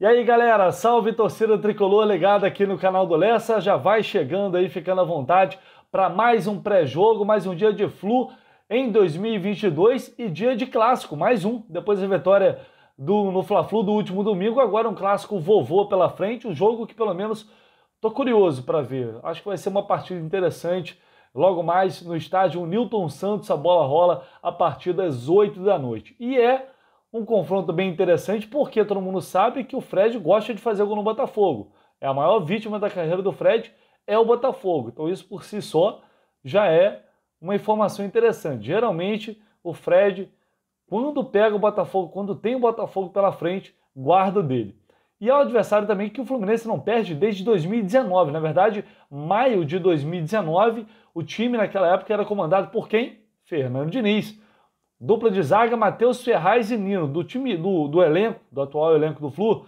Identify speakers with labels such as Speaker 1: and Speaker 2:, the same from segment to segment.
Speaker 1: E aí galera, salve torcida tricolor legada aqui no canal do Lessa. Já vai chegando aí, ficando à vontade para mais um pré-jogo, mais um dia de flu em 2022 e dia de clássico, mais um, depois da vitória do, no Fla-Flu do último domingo, agora um clássico vovô pela frente, um jogo que pelo menos tô curioso para ver. Acho que vai ser uma partida interessante. Logo mais no estádio Nilton Santos a bola rola a partir das 8 da noite. E é um confronto bem interessante, porque todo mundo sabe que o Fred gosta de fazer gol no Botafogo. É a maior vítima da carreira do Fred, é o Botafogo. Então, isso por si só já é uma informação interessante. Geralmente, o Fred, quando pega o Botafogo, quando tem o Botafogo pela frente, guarda dele. E é um adversário também que o Fluminense não perde desde 2019. Na verdade, maio de 2019, o time naquela época era comandado por quem? Fernando Diniz. Dupla de zaga, Matheus Ferraz e Nino. Do time do, do elenco, do atual elenco do Flu,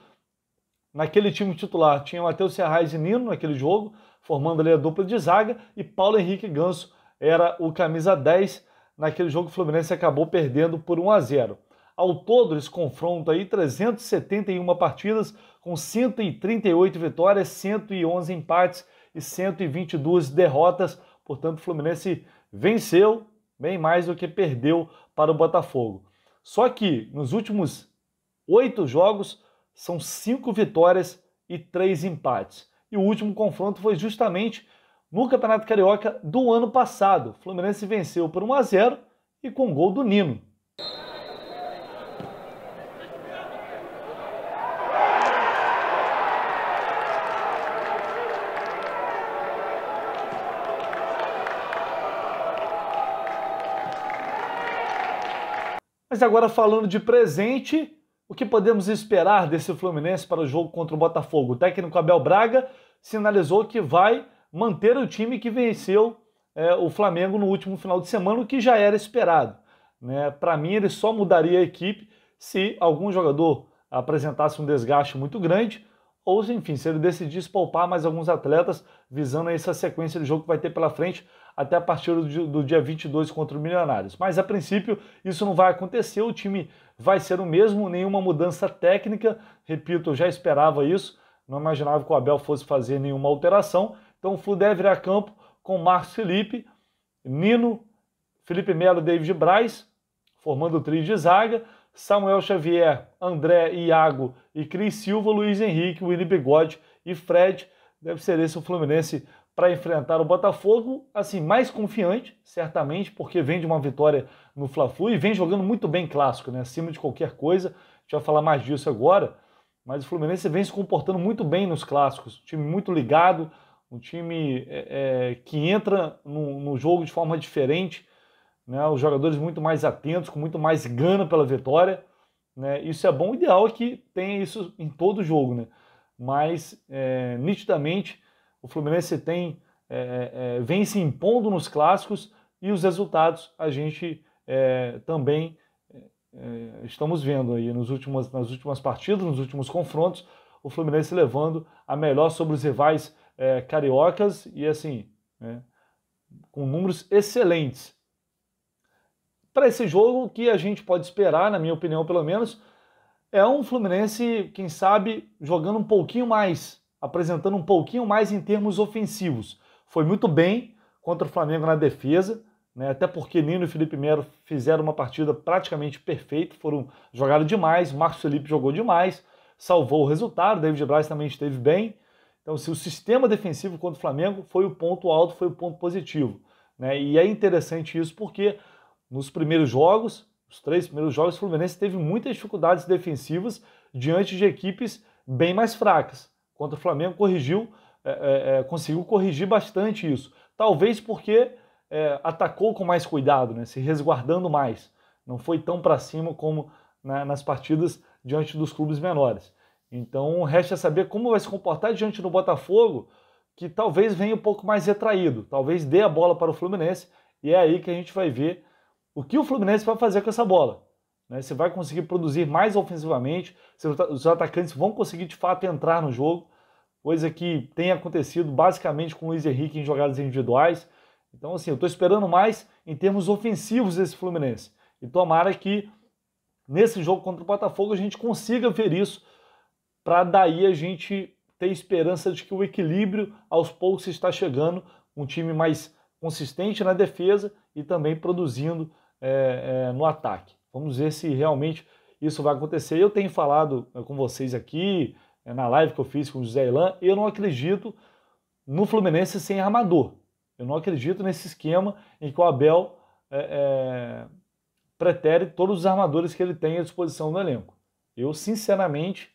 Speaker 1: naquele time titular tinha Matheus Ferraz e Nino naquele jogo, formando ali a dupla de zaga, e Paulo Henrique Ganso era o camisa 10. Naquele jogo, o Fluminense acabou perdendo por 1 a 0. Ao todo, esse confronto aí, 371 partidas, com 138 vitórias, 111 empates e 122 derrotas. Portanto, o Fluminense venceu bem mais do que perdeu para o Botafogo. Só que nos últimos oito jogos são cinco vitórias e três empates. E o último confronto foi justamente no Campeonato Carioca do ano passado. O Fluminense venceu por 1 a 0 e com gol do Nino. Mas agora falando de presente, o que podemos esperar desse Fluminense para o jogo contra o Botafogo? O técnico Abel Braga sinalizou que vai manter o time que venceu é, o Flamengo no último final de semana, o que já era esperado. Né? Para mim, ele só mudaria a equipe se algum jogador apresentasse um desgaste muito grande ou, enfim, se ele decidisse poupar mais alguns atletas visando essa sequência de jogo que vai ter pela frente até a partir do, dia 22 contra o Milionários. Mas a princípio isso não vai acontecer, o time vai ser o mesmo, nenhuma mudança técnica. Repito, eu já esperava isso, não imaginava que o Abel fosse fazer nenhuma alteração. Então o Flu deve ir a campo com Marcos Felipe, Nino, Felipe Melo, David Braz, formando o trio de zaga. Samuel Xavier, André, Iago e Cris Silva, Luiz Henrique, Willi Bigode e Fred. Deve ser esse o Fluminense para enfrentar o Botafogo, assim, mais confiante, certamente, porque vem de uma vitória no Fla-Flu e vem jogando muito bem clássico, né? Acima de qualquer coisa. A gente vai falar mais disso agora, mas o Fluminense vem se comportando muito bem nos clássicos. Um time muito ligado, um time é, é que entra no, no, jogo de forma diferente, né? Os jogadores muito mais atentos, com muito mais gana pela vitória, né? Isso é bom, o ideal é que tenha isso em todo jogo, né? Mas, é, nitidamente, o Fluminense tem é, é, vem se impondo nos clássicos e os resultados a gente é, também é, é, estamos vendo aí nos últimos, nas últimas partidas, nos últimos confrontos, o Fluminense levando a melhor sobre os rivais é, cariocas e assim, né, com números excelentes. Para esse jogo, o que a gente pode esperar, na minha opinião pelo menos, é um Fluminense, quem sabe, jogando um pouquinho mais, apresentando um pouquinho mais em termos ofensivos. Foi muito bem contra o Flamengo na defesa, né? até porque Nino e Felipe Melo fizeram uma partida praticamente perfeita, foram jogaram demais, Marcos Felipe jogou demais, salvou o resultado, David Braz também esteve bem. Então, se o sistema defensivo contra o Flamengo foi o ponto alto, foi o ponto positivo. Né? E é interessante isso porque nos primeiros jogos, os três primeiros jogos, o Fluminense teve muitas dificuldades defensivas diante de equipes bem mais fracas. Contra o Flamengo, corrigiu, é, é, é, conseguiu corrigir bastante isso. Talvez porque é, atacou com mais cuidado, né? se resguardando mais. Não foi tão para cima como né, nas partidas diante dos clubes menores. Então, resta saber como vai se comportar diante do Botafogo, que talvez venha um pouco mais retraído, talvez dê a bola para o Fluminense, e é aí que a gente vai ver o que o Fluminense vai fazer com essa bola. Né? Você vai conseguir produzir mais ofensivamente, os atacantes vão conseguir de fato entrar no jogo, coisa que tem acontecido basicamente com o Luiz Henrique em jogadas individuais. Então, assim, eu estou esperando mais em termos ofensivos desse Fluminense. E tomara que nesse jogo contra o Botafogo a gente consiga ver isso, para daí a gente ter esperança de que o equilíbrio aos poucos está chegando, um time mais consistente na defesa e também produzindo é, é, no ataque. Vamos ver se realmente isso vai acontecer. Eu tenho falado eh, com vocês aqui, eh, na live que eu fiz com o José Elan, eu não acredito no Fluminense sem armador. Eu não acredito nesse esquema em que o Abel é, é, pretere todos os armadores que ele tem à disposição do elenco. Eu, sinceramente,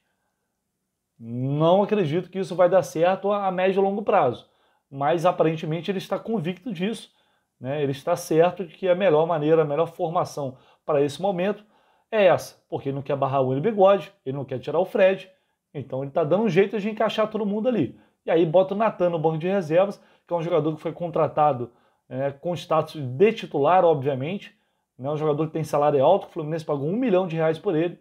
Speaker 1: não acredito que isso vai dar certo a, a médio e longo prazo. Mas, aparentemente, ele está convicto disso. Né? Ele está certo de que a melhor maneira, a melhor formação para esse momento é essa, porque ele não quer barrar o Willian Bigode, ele não quer tirar o Fred, então ele está dando um jeito de encaixar todo mundo ali. E aí bota o Natan no banco de reservas, que é um jogador que foi contratado é, com status de titular, obviamente, né, um jogador que tem salário alto, o Fluminense pagou um milhão de reais por ele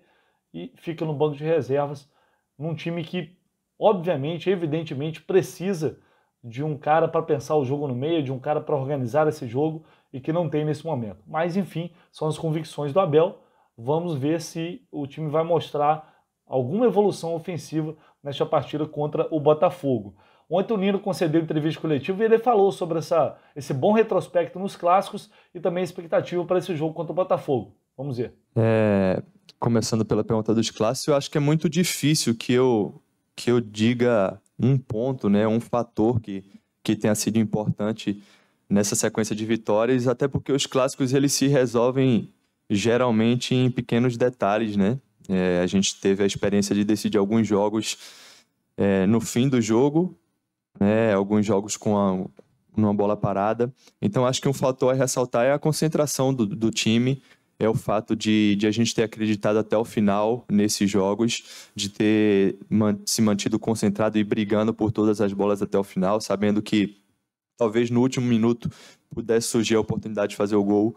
Speaker 1: e fica no banco de reservas num time que, obviamente, evidentemente, precisa de um cara para pensar o jogo no meio, de um cara para organizar esse jogo e que não tem nesse momento. Mas enfim, são as convicções do Abel. Vamos ver se o time vai mostrar alguma evolução ofensiva nesta partida contra o Botafogo. Ontem o Nino concedeu entrevista coletiva e ele falou sobre essa, esse bom retrospecto nos clássicos e também a expectativa para esse jogo contra o Botafogo. Vamos ver.
Speaker 2: É, começando pela pergunta dos clássicos, eu acho que é muito difícil que eu, que eu diga um ponto, né, um fator que, que tenha sido importante nessa sequência de vitórias, até porque os clássicos eles se resolvem geralmente em pequenos detalhes, né? É, a gente teve a experiência de decidir alguns jogos é, no fim do jogo, né? Alguns jogos com a, bola parada. Então acho que um fator a ressaltar é a concentração do, do time, é o fato de, de, a gente ter acreditado até o final nesses jogos, de ter man se mantido concentrado e brigando por todas as bolas até o final, sabendo que talvez no último minuto pudesse surgir a oportunidade de fazer o gol.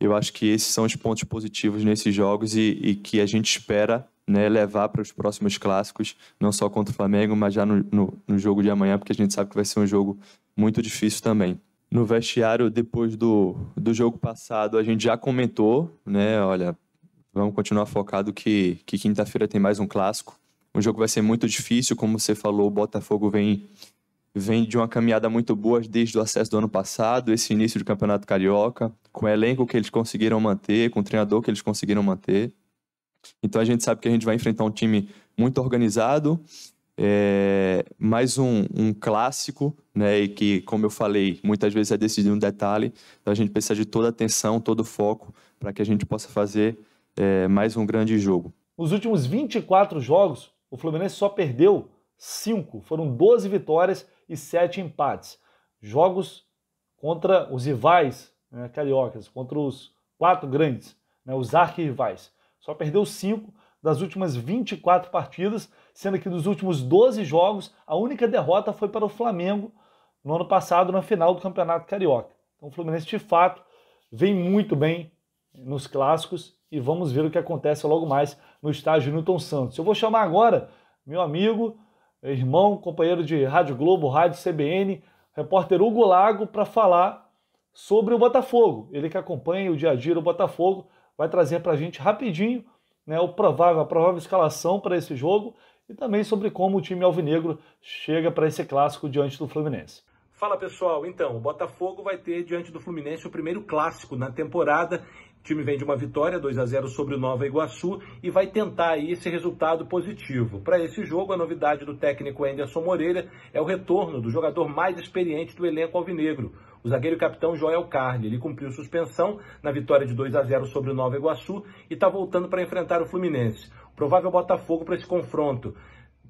Speaker 2: Eu acho que esses são os pontos positivos nesses jogos e, e que a gente espera né, levar para os próximos clássicos, não só contra o Flamengo, mas já no, no, no jogo de amanhã, porque a gente sabe que vai ser um jogo muito difícil também no vestiário depois do, do jogo passado a gente já comentou, né? Olha, vamos continuar focado que, que quinta-feira tem mais um clássico. O jogo vai ser muito difícil, como você falou, o Botafogo vem vem de uma caminhada muito boa desde o acesso do ano passado, esse início do Campeonato Carioca, com o elenco que eles conseguiram manter, com o treinador que eles conseguiram manter. Então a gente sabe que a gente vai enfrentar um time muito organizado, é, mais um, um, clássico, né, e que, como eu falei, muitas vezes é decidido um detalhe, então a gente precisa de toda atenção, todo foco, para que a gente possa fazer é, mais um grande jogo.
Speaker 1: Nos últimos 24 jogos, o Fluminense só perdeu 5. Foram 12 vitórias e 7 empates. Jogos contra os rivais né, cariocas, contra os quatro grandes, né, os arquirrivais. Só perdeu 5 das últimas 24 partidas, sendo que dos últimos 12 jogos, a única derrota foi para o Flamengo no ano passado, na final do Campeonato Carioca. Então o Fluminense, de fato, vem muito bem nos clássicos e vamos ver o que acontece logo mais no estádio Newton Santos. Eu vou chamar agora meu amigo irmão, companheiro de Rádio Globo, Rádio CBN, repórter Hugo Lago, para falar sobre o Botafogo. Ele que acompanha o dia a dia do Botafogo vai trazer para a gente rapidinho né, o provável, a provável escalação para esse jogo e também sobre como o time alvinegro chega para esse clássico diante do Fluminense. Fala pessoal, então, o Botafogo vai ter diante do Fluminense o primeiro clássico na temporada o time vem de uma vitória, 2 a 0 sobre o Nova Iguaçu, e vai tentar aí esse resultado positivo. Para esse jogo, a novidade do técnico Anderson Moreira é o retorno do jogador mais experiente do elenco alvinegro, o zagueiro capitão Joel Carli. Ele cumpriu suspensão na vitória de 2 a 0 sobre o Nova Iguaçu e está voltando para enfrentar o Fluminense. Provável Botafogo para esse confronto.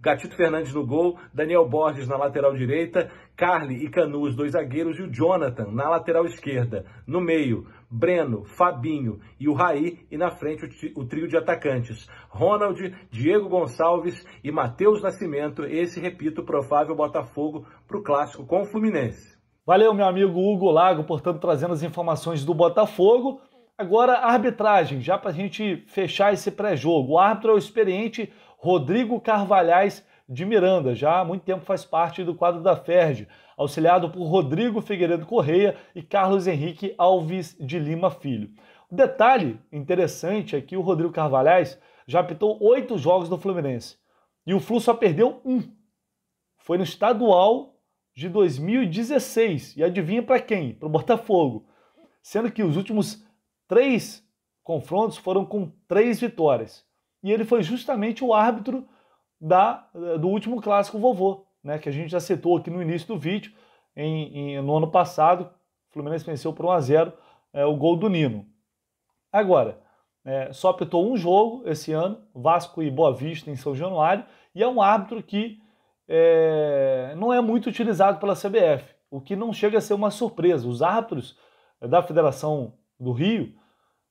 Speaker 1: Gatito Fernandes no gol, Daniel Borges na lateral direita, Carly e Canu, os dois zagueiros, e o Jonathan na lateral esquerda. No meio, Breno, Fabinho e o Raí, e na frente o, trio de atacantes. Ronald, Diego Gonçalves e Matheus Nascimento, esse, repito, provável Botafogo para o clássico com o Fluminense. Valeu, meu amigo Hugo Lago, portanto, trazendo as informações do Botafogo. Agora, arbitragem, já para a gente fechar esse pré-jogo. O árbitro é o experiente Rodrigo Carvalhais de Miranda, já há muito tempo faz parte do quadro da FERJ, auxiliado por Rodrigo Figueiredo Correia e Carlos Henrique Alves de Lima Filho. O detalhe interessante é que o Rodrigo Carvalhais já apitou oito jogos do Fluminense e o Flu só perdeu um. Foi no estadual de 2016. E adivinha para quem? Para o Botafogo. Sendo que os últimos três confrontos foram com três vitórias. E ele foi justamente o árbitro da, eh, do último clássico vovô, né, que a gente já citou aqui no início do vídeo, em, em no ano passado, o Fluminense venceu por 1 a 0 é, eh, o gol do Nino. Agora, é, só apitou um jogo esse ano, Vasco e Boa Vista em São Januário, e é um árbitro que é, não é muito utilizado pela CBF, o que não chega a ser uma surpresa. Os árbitros da Federação do Rio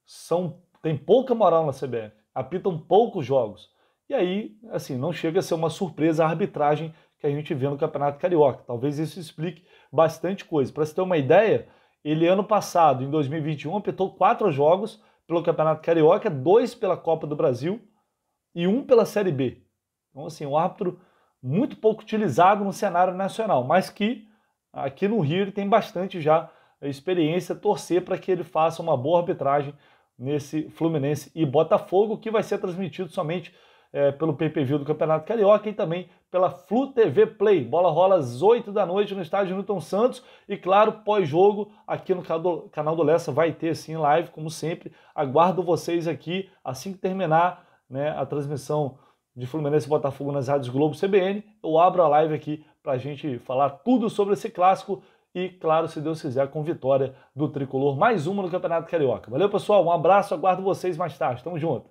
Speaker 1: são, têm pouca moral na CBF apitam poucos jogos. E aí, assim, não chega a ser uma surpresa a arbitragem que a gente vê no Campeonato Carioca. Talvez isso explique bastante coisa. Para você ter uma ideia, ele ano passado, em 2021, apitou quatro jogos pelo Campeonato Carioca, dois pela Copa do Brasil e um pela Série B. Então, assim, um árbitro muito pouco utilizado no cenário nacional, mas que aqui no Rio ele tem bastante já experiência, torcer para que ele faça uma boa arbitragem nesse Fluminense e Botafogo, que vai ser transmitido somente é, pelo pay-per-view do Campeonato Carioca e também pela Flu TV Play. Bola rola às 8 da noite no estádio Newton Santos e, claro, pós-jogo aqui no canal do Lessa vai ter sim live, como sempre. Aguardo vocês aqui assim que terminar né, a transmissão de Fluminense e Botafogo nas rádios Globo CBN. Eu abro a live aqui para a gente falar tudo sobre esse clássico e, claro, se Deus quiser, com vitória do tricolor, mais uma no Campeonato Carioca. Valeu, pessoal, um abraço, aguardo vocês mais tarde. Tamo junto.